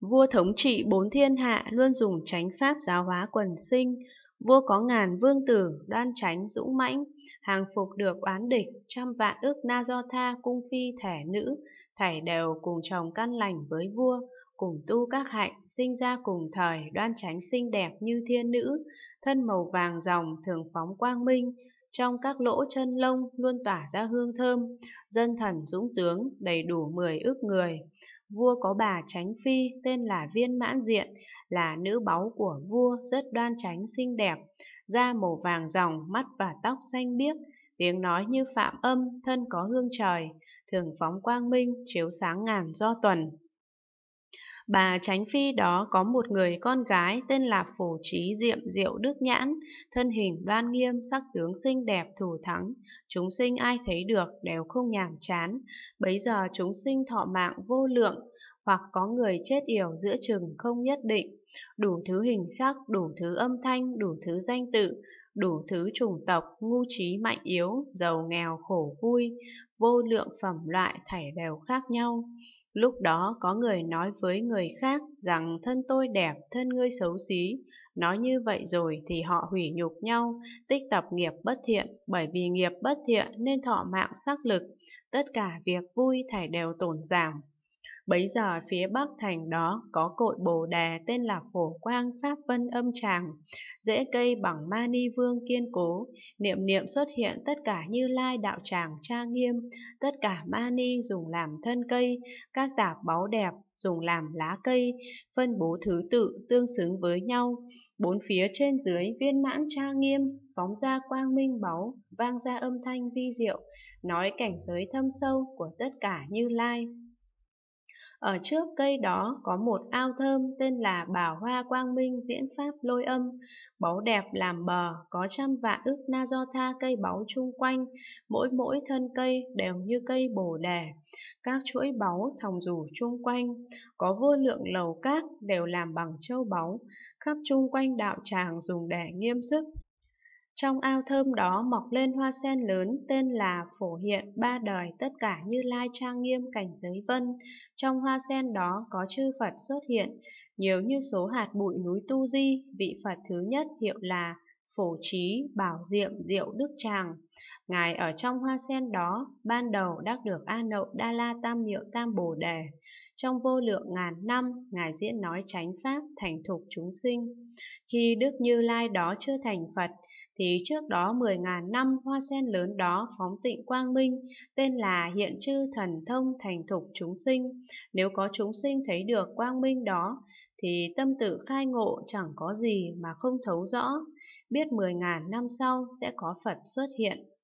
Vua thống trị bốn thiên hạ luôn dùng chánh pháp giáo hóa quần sinh, vua có ngàn vương tử, đoan tránh dũng mãnh, hàng phục được oán địch, trăm vạn ước na do tha cung phi thẻ nữ, thảy đều cùng chồng căn lành với vua, cùng tu các hạnh, sinh ra cùng thời, đoan tránh xinh đẹp như thiên nữ, thân màu vàng ròng thường phóng quang minh, trong các lỗ chân lông luôn tỏa ra hương thơm, dân thần dũng tướng đầy đủ mười ước người vua có bà chánh phi tên là viên mãn diện là nữ báu của vua rất đoan chánh xinh đẹp da màu vàng ròng mắt và tóc xanh biếc tiếng nói như phạm âm thân có hương trời thường phóng quang minh chiếu sáng ngàn do tuần Bà Chánh Phi đó có một người con gái tên là Phổ Trí Diệm Diệu Đức Nhãn, thân hình đoan nghiêm, sắc tướng xinh đẹp thủ thắng, chúng sinh ai thấy được đều không nhàm chán. Bấy giờ chúng sinh thọ mạng vô lượng, hoặc có người chết yểu giữa chừng không nhất định, đủ thứ hình sắc, đủ thứ âm thanh, đủ thứ danh tự, đủ thứ chủng tộc, ngu trí mạnh yếu, giàu nghèo khổ vui, vô lượng phẩm loại thảy đều khác nhau. Lúc đó có người nói với người khác rằng thân tôi đẹp, thân ngươi xấu xí. Nói như vậy rồi thì họ hủy nhục nhau, tích tập nghiệp bất thiện, bởi vì nghiệp bất thiện nên thọ mạng sắc lực. Tất cả việc vui thảy đều tổn giảm, Bấy giờ phía bắc thành đó có cội bồ đề tên là Phổ Quang Pháp Vân Âm Tràng, dễ cây bằng mani vương kiên cố, niệm niệm xuất hiện tất cả như lai đạo tràng tra nghiêm, tất cả mani dùng làm thân cây, các tạp báu đẹp dùng làm lá cây, phân bố thứ tự tương xứng với nhau. Bốn phía trên dưới viên mãn tra nghiêm, phóng ra quang minh báu, vang ra âm thanh vi diệu, nói cảnh giới thâm sâu của tất cả như lai. Ở trước cây đó có một ao thơm tên là Bảo Hoa Quang Minh diễn pháp lôi âm, báu đẹp làm bờ, có trăm vạn ức na do tha cây báu chung quanh, mỗi mỗi thân cây đều như cây bồ đề. Các chuỗi báu thòng rủ chung quanh, có vô lượng lầu các đều làm bằng châu báu, khắp chung quanh đạo tràng dùng để nghiêm sức, trong ao thơm đó mọc lên hoa sen lớn tên là phổ hiện ba đời tất cả như lai trang nghiêm cảnh giới vân. Trong hoa sen đó có chư Phật xuất hiện, nhiều như số hạt bụi núi Tu Di, vị Phật thứ nhất hiệu là phổ trí, bảo diệm, diệu đức tràng. Ngài ở trong hoa sen đó, ban đầu đắc được A Nậu Đa La Tam Miệu Tam Bồ Đề. Trong vô lượng ngàn năm, Ngài diễn nói chánh pháp, thành thục chúng sinh. Khi Đức Như Lai đó chưa thành Phật, thì trước đó mười ngàn năm hoa sen lớn đó phóng tịnh quang minh, tên là hiện chư thần thông thành thục chúng sinh. Nếu có chúng sinh thấy được quang minh đó, thì tâm tự khai ngộ chẳng có gì mà không thấu rõ biết 10.000 năm sau sẽ có Phật xuất hiện.